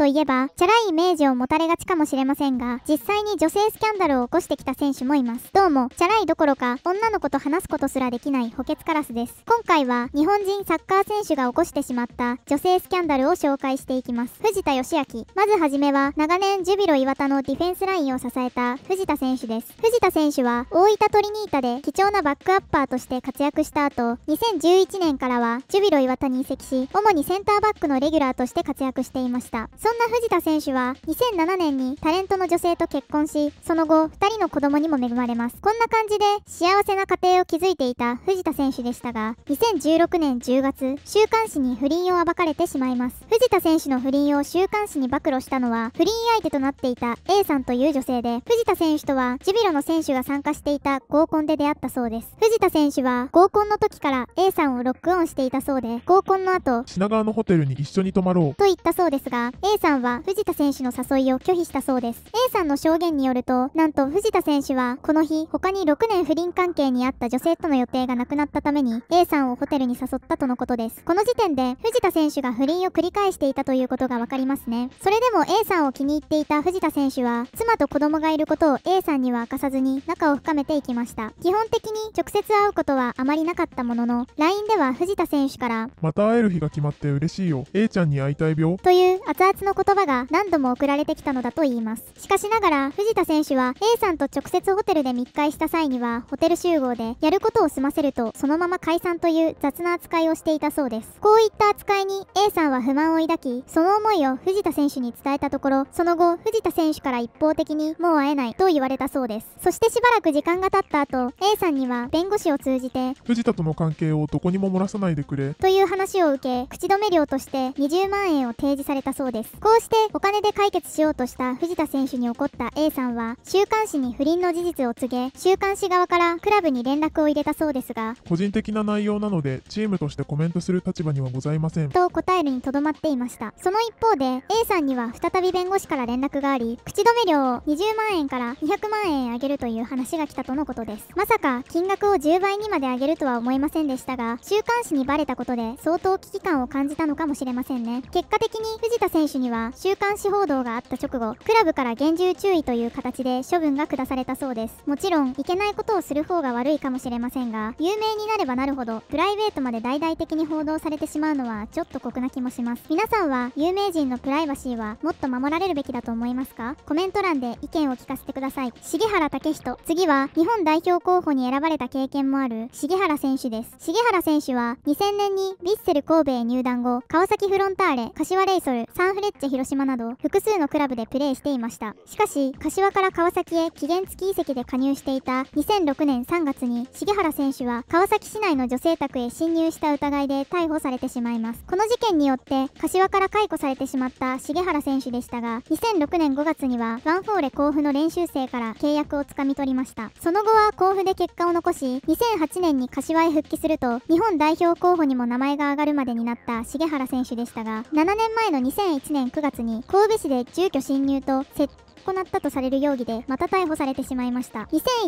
といえば、チャラいイメージを持たれがちかもしれませんが、実際に女性スキャンダルを起こしてきた選手もいます。どうも、チャラいどころか、女の子と話すことすらできない補欠カラスです。今回は、日本人サッカー選手が起こしてしまった女性スキャンダルを紹介していきます。藤田義明。まずはじめは、長年ジュビロ磐田のディフェンスラインを支えた藤田選手です。藤田選手は、大分トリニータで貴重なバックアッパーとして活躍した後、2011年からは、ジュビロ磐田に移籍し、主にセンターバックのレギュラーとして活躍していました。そんな藤田選手は2007年にタレントの女性と結婚し、その後2人の子供にも恵まれます。こんな感じで幸せな家庭を築いていた藤田選手でしたが、2016年10月、週刊誌に不倫を暴かれてしまいます。藤田選手の不倫を週刊誌に暴露したのは、不倫相手となっていた A さんという女性で、藤田選手とはジュビロの選手が参加していた合コンで出会ったそうです。藤田選手は合コンの時から A さんをロックオンしていたそうで、合コンの後、品川のホテルに一緒に泊まろうと言ったそうですが、A A さんは藤田選手の誘いを拒否したそうです。A さんの証言によると、なんと藤田選手はこの日、他に6年不倫関係にあった女性との予定がなくなったために、A さんをホテルに誘ったとのことです。この時点で、藤田選手が不倫を繰り返していたということが分かりますね。それでも A さんを気に入っていた藤田選手は、妻と子供がいることを A さんには明かさずに、仲を深めていきました。基本的に直接会うことはあまりなかったものの、LINE では藤田選手から、また会える日が決まって嬉しいよ。A ちゃんに会いたい病という熱々の言葉が何度も送られてきたのだと言いますしかしながら藤田選手は A さんと直接ホテルで密会した際にはホテル集合でやることを済ませるとそのまま解散という雑な扱いをしていたそうですこういった扱いに A さんは不満を抱きその思いを藤田選手に伝えたところその後藤田選手から一方的にもう会えないと言われたそうですそしてしばらく時間が経った後 A さんには弁護士を通じて藤田との関係をどこにも漏らさないでくれという話を受け口止め料として20万円を提示されたそうですこうしてお金で解決しようとした藤田選手に怒った A さんは週刊誌に不倫の事実を告げ週刊誌側からクラブに連絡を入れたそうですが個人的な内容なのでチームとしてコメントする立場にはございませんと答えるにとどまっていましたその一方で A さんには再び弁護士から連絡があり口止め料を20万円から200万円上げるという話が来たとのことですまさか金額を10倍にまで上げるとは思いませんでしたが週刊誌にバレたことで相当危機感を感じたのかもしれませんね結果的に藤田選手には週刊誌報道があった直後クラブから厳重注意という形で処分が下されたそうですもちろんいけないことをする方が悪いかもしれませんが有名になればなるほどプライベートまで大々的に報道されてしまうのはちょっと酷な気もします皆さんは有名人のプライバシーはもっと守られるべきだと思いますかコメント欄で意見を聞かせてください重原武人次は日本代表候補に選ばれた経験もある重原選手です重原選手は2000年にヴィッセル神戸へ入団後川崎フロンターレ柏レイソルサンフレベッチ広島など複数のクラブでプレーしていましたしかし柏から川崎へ期限付き移籍で加入していた2006年3月に重原選手は川崎市内の女性宅へ侵入した疑いで逮捕されてしまいますこの事件によって柏から解雇されてしまった重原選手でしたが2006年5月にはワンフォーレ甲府の練習生から契約をつかみ取りましたその後は甲府で結果を残し2008年に柏へ復帰すると日本代表候補にも名前が挙がるまでになった重原選手でしたが7年前の2001年年9月に神戸市で住居侵入と窃行ったとされる容疑でまた逮捕されてしまいました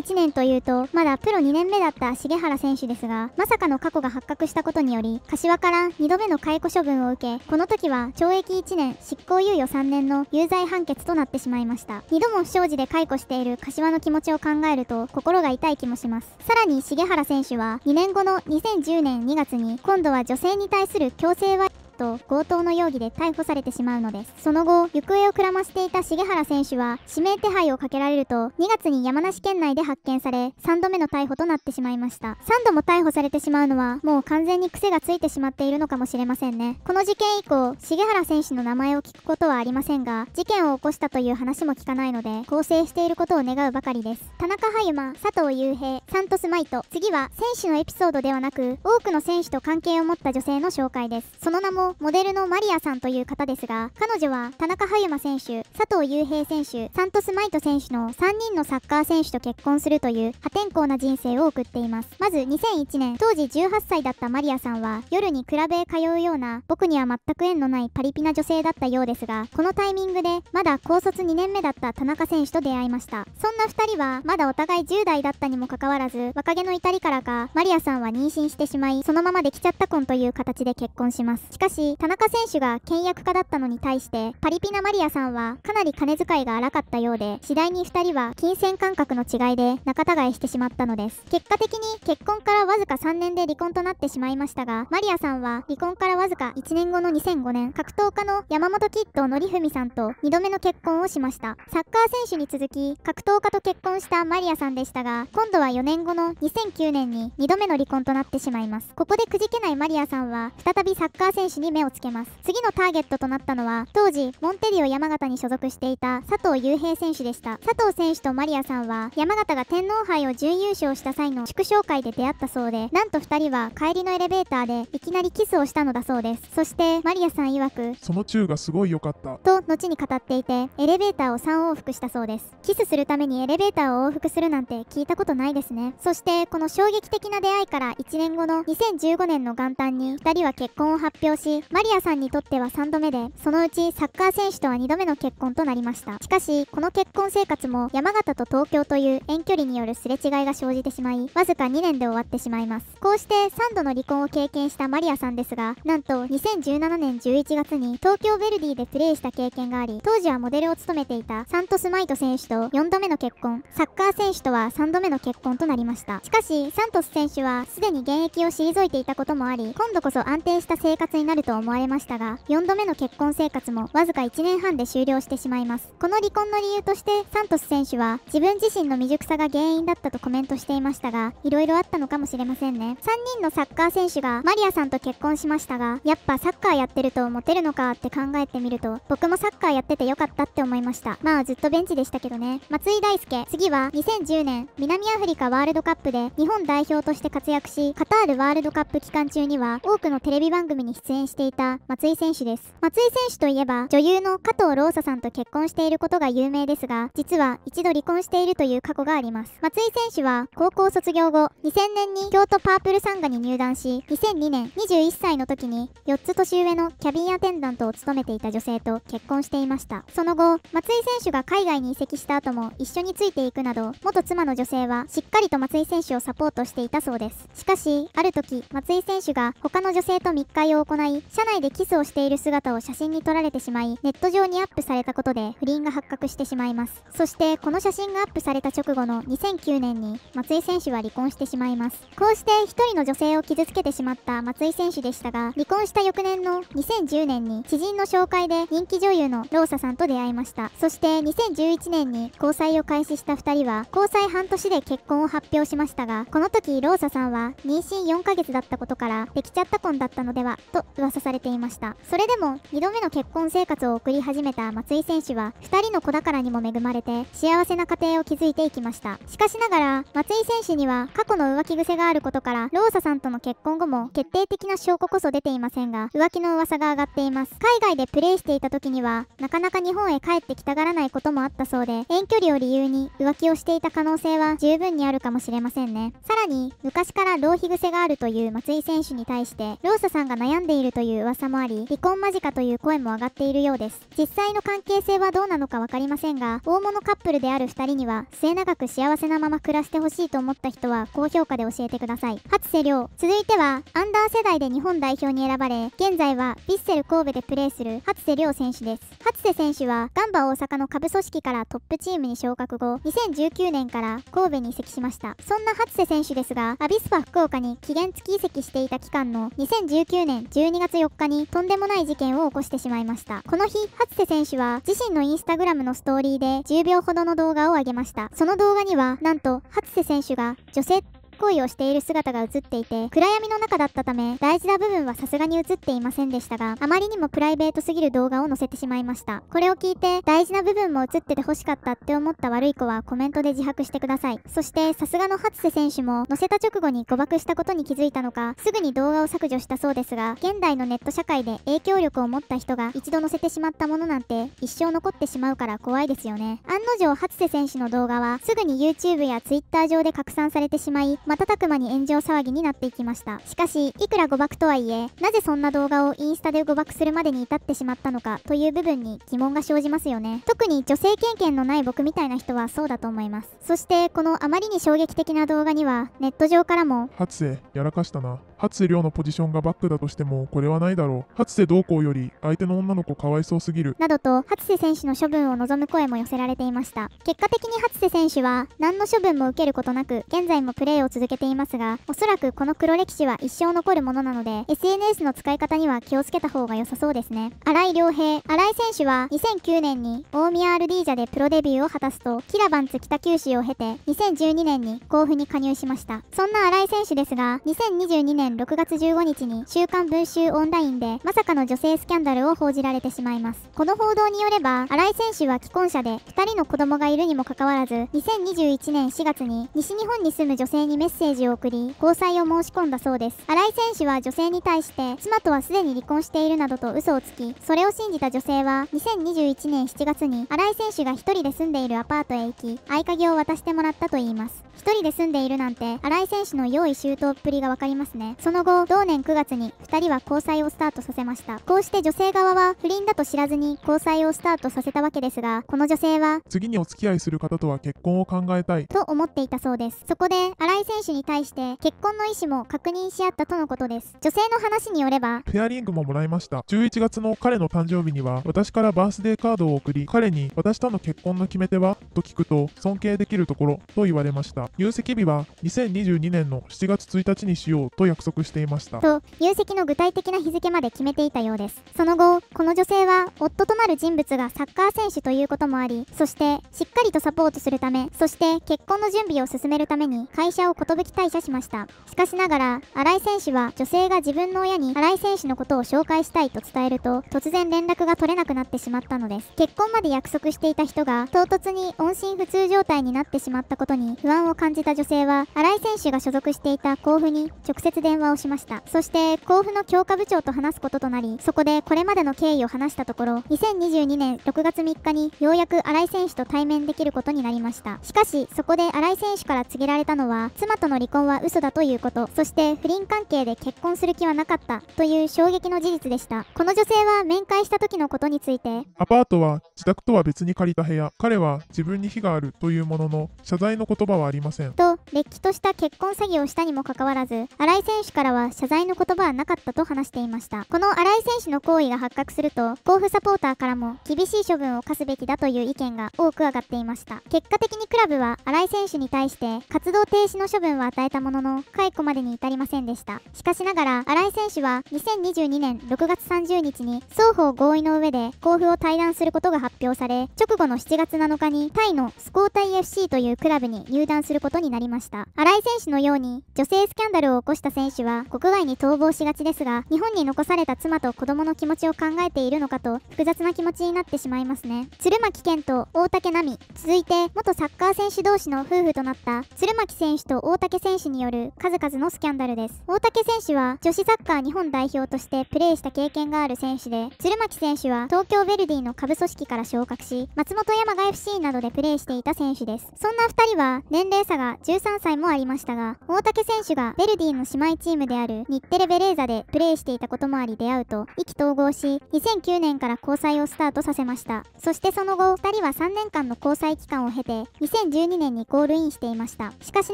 2001年というとまだプロ2年目だった重原選手ですがまさかの過去が発覚したことにより柏から2度目の解雇処分を受けこの時は懲役1年執行猶予3年の有罪判決となってしまいました2度も不祥事で解雇している柏の気持ちを考えると心が痛い気もしますさらに重原選手は2年後の2010年2月に今度は女性に対する強制はと強盗の容疑で逮捕されてしまうのですその後行方をくらましていた重原選手は指名手配をかけられると2月に山梨県内で発見され3度目の逮捕となってしまいました3度も逮捕されてしまうのはもう完全に癖がついてしまっているのかもしれませんねこの事件以降重原選手の名前を聞くことはありませんが事件を起こしたという話も聞かないので更生していることを願うばかりです田中葉山佐藤雄平サントスマイト次は選手のエピソードではなく多くの選手と関係を持った女性の紹介ですその名もモデルのマリアさんという方ですが、彼女は田中葉馬選手、佐藤雄平選手、サントス・マイト選手の3人のサッカー選手と結婚するという破天荒な人生を送っています。まず2001年、当時18歳だったマリアさんは、夜にクラブへ通うような、僕には全く縁のないパリピな女性だったようですが、このタイミングで、まだ高卒2年目だった田中選手と出会いました。そんな2人は、まだお互い10代だったにもかかわらず、若気の至りからか、マリアさんは妊娠してしまい、そのままできちゃった婚という形で結婚します。しかし、昔、田中選手が倹約家だったのに対して、パリピナマリアさんはかなり金遣いが荒かったようで、次第に2人は金銭感覚の違いで仲違いしてしまったのです。結果的に結婚からわずか3年で離婚となってしまいましたが、マリアさんは離婚からわずか1年後の2005年、格闘家の山本キッド則文さんと2度目の結婚をしました。サッカー選手に続き、格闘家と結婚したマリアさんでしたが、今度は4年後の2009年に2度目の離婚となってしまいます。ここでくじけないマリアさんは、再びサッカー選手に目をつけます次のターゲットとなったのは当時モンテリオ山形に所属していた佐藤雄平選手でした佐藤選手とマリアさんは山形が天皇杯を準優勝した際の祝勝会で出会ったそうでなんと2人は帰りのエレベーターでいきなりキスをしたのだそうですそしてマリアさん曰くその宙がすごい良かったと後に語っていてエレベーターを3往復したそうですキスするためにエレベーターを往復するなんて聞いたことないですねそしてこの衝撃的な出会いから1年後の2015年の元旦に2人は結婚を発表しし、マリアさんにとっては3度目で、そのうちサッカー選手とは2度目の結婚となりました。しかし、この結婚生活も山形と東京という遠距離によるすれ違いが生じてしまい、わずか2年で終わってしまいます。こうして3度の離婚を経験したマリアさんですが、なんと2017年11月に東京ヴェルディでプレーした経験があり、当時はモデルを務めていたサントス・マイト選手と4度目の結婚、サッカー選手とは3度目の結婚となりました。しかし、サントス選手はすでに現役を退いていたこともあり、今度こそ安定した生活になるると思われましたが4度目の結婚生活もわずか1年半で終了してしまいますこの離婚の理由としてサントス選手は自分自身の未熟さが原因だったとコメントしていましたが色々あったのかもしれませんね3人のサッカー選手がマリアさんと結婚しましたがやっぱサッカーやってるとモテるのかって考えてみると僕もサッカーやっててよかったって思いましたまあずっとベンチでしたけどね松井大輔次は2010年南アフリカワールドカップで日本代表として活躍しカタールワールドカップ期間中には多くのテレビ番組に出演ししていた松井選手です松井選手といえば女優の加藤ローサさんと結婚していることが有名ですが実は一度離婚しているという過去があります松井選手は高校卒業後2000年に京都パープルサンガに入団し2002年21歳の時に4つ年上のキャビンアテンダントを務めていた女性と結婚していましたその後松井選手が海外に移籍した後も一緒についていくなど元妻の女性はしっかりと松井選手をサポートしていたそうですしかしある時松井選手が他の女性と密会を行い車内でキスをしている姿を写真に撮られてしまいネット上にアップされたことで不倫が発覚してしまいますそしてこの写真がアップされた直後の2009年に松井選手は離婚してしまいますこうして1人の女性を傷つけてしまった松井選手でしたが離婚した翌年の2010年に知人の紹介で人気女優のローサさんと出会いましたそして2011年に交際を開始した2人は交際半年で結婚を発表しましたがこの時ローサさんは妊娠4ヶ月だったことからできちゃった婚だったのではと噂噂されていましたそれでも2度目の結婚生活を送り始めた松井選手は2人の子宝にも恵まれて幸せな家庭を築いていきましたしかしながら松井選手には過去の浮気癖があることからローサさんとの結婚後も決定的な証拠こそ出ていませんが浮気の噂が上がっています海外でプレーしていた時にはなかなか日本へ帰ってきたがらないこともあったそうで遠距離を理由に浮気をしていた可能性は十分にあるかもしれませんねさらに昔から浪費癖があるという松井選手に対してローサさんが悩んでいるとという噂もあり、離婚間近という声も上がっているようです。実際の関係性はどうなのか分かりませんが、大物カップルである2人には、末永く幸せなまま暮らしてほしいと思った人は、高評価で教えてください。初瀬亮。続いては、アンダー世代で日本代表に選ばれ、現在は、ヴィッセル神戸でプレーする、初瀬亮選手です。初瀬選手は、ガンバ大阪の下部組織からトップチームに昇格後、2019年から神戸に移籍しました。そんな初瀬選手ですが、アビスパ福岡に期限付き移籍していた期間の2019年12月月4日にとんでもない事件を起こしてしまいましたこの日初瀬選手は自身のインスタグラムのストーリーで10秒ほどの動画を上げましたその動画にはなんと初瀬選手が女性行為をしている姿が映っていて、暗闇の中だったため、大事な部分はさすがに映っていませんでしたが、あまりにもプライベートすぎる動画を載せてしまいました。これを聞いて、大事な部分も映ってて欲しかったって思った悪い子はコメントで自白してください。そして、さすがの初瀬選手も、載せた直後に誤爆したことに気づいたのか、すぐに動画を削除したそうですが、現代のネット社会で影響力を持った人が一度載せてしまったものなんて、一生残ってしまうから怖いですよね。案の定、初瀬選手の動画は、すぐに YouTube や Twitter 上で拡散されてしまい、瞬く間に炎上騒ぎになっていきましたしかしいくら誤爆とはいえなぜそんな動画をインスタで誤爆するまでに至ってしまったのかという部分に疑問が生じますよね特に女性経験のない僕みたいな人はそうだと思いますそしてこのあまりに衝撃的な動画にはネット上からも「初瀬やらかしたな」初瀬亮のポジションがバックだとしてもこれはないだろう初瀬同行より相手の女の子かわいそうすぎるなどと初瀬選手の処分を望む声も寄せられていました結果的に初瀬選手は何の処分も受けることなく現在もプレーを続続けていますが、おそらくこの黒歴史は一生残るものなので、SNS の使い方には気をつけた方が良さそうですね。荒井良平。荒井選手は2009年に大宮アルディージャでプロデビューを果たすと、キラバンツ北九州を経て2012年に甲府に加入しました。そんな荒井選手ですが、2022年6月15日に週刊文集オンラインでまさかの女性スキャンダルを報じられてしまいます。この報道によれば、荒井選手は既婚者で2人の子供がいるにもかかわらず、2021年4月に西日本に住む女性にメッッセージを送り交際を申し込んだそうです新井選手は女性に対して妻とはすでに離婚しているなどと嘘をつきそれを信じた女性は2021年7月に新井選手が1人で住んでいるアパートへ行き合鍵を渡してもらったといいます1人で住んでいるなんて新井選手の用意周到っぷりが分かりますねその後同年9月に2人は交際をスタートさせましたこうして女性側は不倫だと知らずに交際をスタートさせたわけですがこの女性は次にお付き合いする方とは結婚を考えたいと思っていたそうですそこで新井選手に対して結婚の意思も確認し合ったとのことです女性の話によればペアリングももらいました11月の彼の誕生日には私からバースデーカードを送り彼に私との結婚の決め手はと聞くと尊敬できるところと言われました入籍日は2022年の7月1日にしようと約束していましたと入籍の具体的な日付まで決めていたようですその後この女性は夫となる人物がサッカー選手ということもありそしてしっかりとサポートするためそして結婚の準備を進めるために会社を寿退社しましたしかしながら新井選手は女性が自分の親に新井選手のことを紹介したいと伝えると突然連絡が取れなくなってしまったのです結婚まで約束していた人が唐突に音信不通状態になってしまったことに不安を感じた女性は、新井選手が所属していた甲府に直接電話をしました。そして、甲府の強化部長と話すこととなり、そこでこれまでの経緯を話したところ、2022年6月3日にようやく新井選手と対面できることになりました。しかし、そこで新井選手から告げられたのは、妻との離婚は嘘だということ、そして不倫関係で結婚する気はなかったという衝撃の事実でした。この女性は面会した時のことについて、アパートは自宅とは別に借りた部屋、彼は自分に非があるというものの、謝罪の言葉はありませんとれっきとした結婚詐欺をしたにもかかわらず新井選手からは謝罪の言葉はなかったと話していましたこの新井選手の行為が発覚すると甲府サポーターからも厳しい処分を課すべきだという意見が多く上がっていました結果的にクラブは新井選手に対して活動停止の処分は与えたものの解雇までに至りませんでしたしかしながら新井選手は2022年6月30日に双方合意の上で甲府を退団することが発表され直後の7月7日にタイのスコータイ FC というクラブに入団するすることになりました新井選手のように女性スキャンダルを起こした選手は国外に逃亡しがちですが日本に残された妻と子供の気持ちを考えているのかと複雑な気持ちになってしまいますね鶴巻健と大竹奈美続いて元サッカー選手同士の夫婦となった鶴巻選手と大竹選手による数々のスキャンダルです大竹選手は女子サッカー日本代表としてプレーした経験がある選手で鶴巻選手は東京ヴェルディの下部組織から昇格し松本山雅 FC などでプレーしていた選手ですそんな2人は年齢齢差が13歳もありましたが、大竹選手がベルディの姉妹チームである日テレベレーザでプレーしていたこともあり出会うと、意気投合し、2009年から交際をスタートさせました。そしてその後、2人は3年間の交際期間を経て、2012年にゴールインしていました。しかし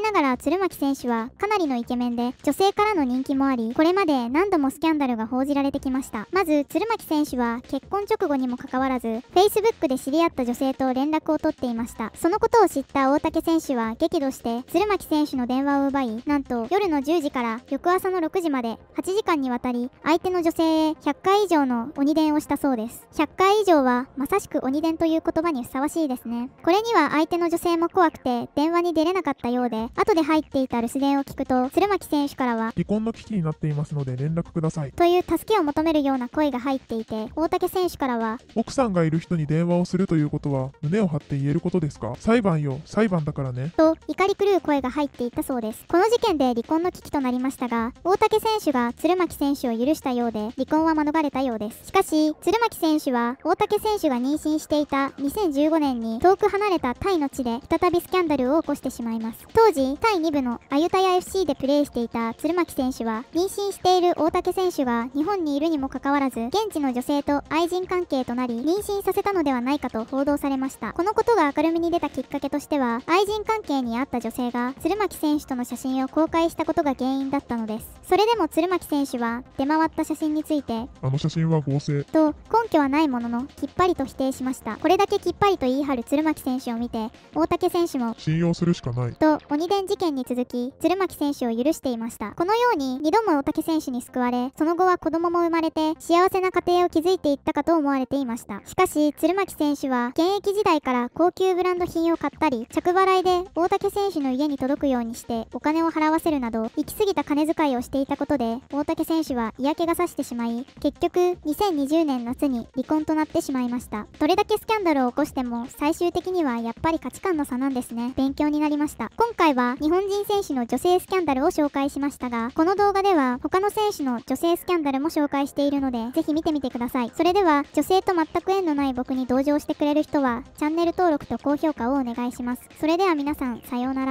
ながら鶴巻選手はかなりのイケメンで、女性からの人気もあり、これまで何度もスキャンダルが報じられてきました。まず、鶴巻選手は結婚直後にもかかわらず、Facebook で知り合った女性と連絡を取っていました。そのことを知った大竹選手は激けして鶴巻選手の電話を奪いなんと夜の10時から翌朝の6時まで8時間にわたり相手の女性へ100回以上の鬼電をしたそうです100回以上はまさしく鬼電という言葉にふさわしいですねこれには相手の女性も怖くて電話に出れなかったようで後で入っていた留守電を聞くと鶴巻選手からは離婚の危機になっていますので連絡くださいという助けを求めるような声が入っていて大竹選手からは奥さんがいる人に電話をするということは胸を張って言えることですか裁判よ裁判だからねと怒り狂う声が入っていたそうですこの事件で離婚の危機となりましたが大竹選手が鶴巻選手を許したようで離婚は免れたようですしかし鶴巻選手は大竹選手が妊娠していた2015年に遠く離れたタイの地で再びスキャンダルを起こしてしまいます当時タイ2部のアユタヤ FC でプレーしていた鶴巻選手は妊娠している大竹選手が日本にいるにもかかわらず現地の女性と愛人関係となり妊娠させたのではないかと報道されましたこのことが明るみに出たきっかけとしては愛人関係ににあった女性が鶴巻選手との写真を公開したことが原因だったのですそれでも鶴巻選手は出回った写真についてあの写真は合成と根拠はないもののきっぱりと否定しましたこれだけきっぱりと言い張る鶴巻選手を見て大竹選手も信用するしかないと鬼伝事件に続き鶴巻選手を許していましたこのように2度も大竹選手に救われその後は子供も生まれて幸せな家庭を築いていったかと思われていましたしかし鶴巻選手は現役時代から高級ブランド品を買ったり着払いで大竹竹選手の家に届くようにしてお金を払わせるなど行き過ぎた金遣いをしていたことで大竹選手は嫌気がさしてしまい結局2020年夏に離婚となってしまいましたどれだけスキャンダルを起こしても最終的にはやっぱり価値観の差なんですね勉強になりました今回は日本人選手の女性スキャンダルを紹介しましたがこの動画では他の選手の女性スキャンダルも紹介しているのでぜひ見てみてくださいそれでは女性と全く縁のない僕に同情してくれる人はチャンネル登録と高評価をお願いしますそれでは皆さんさようなら。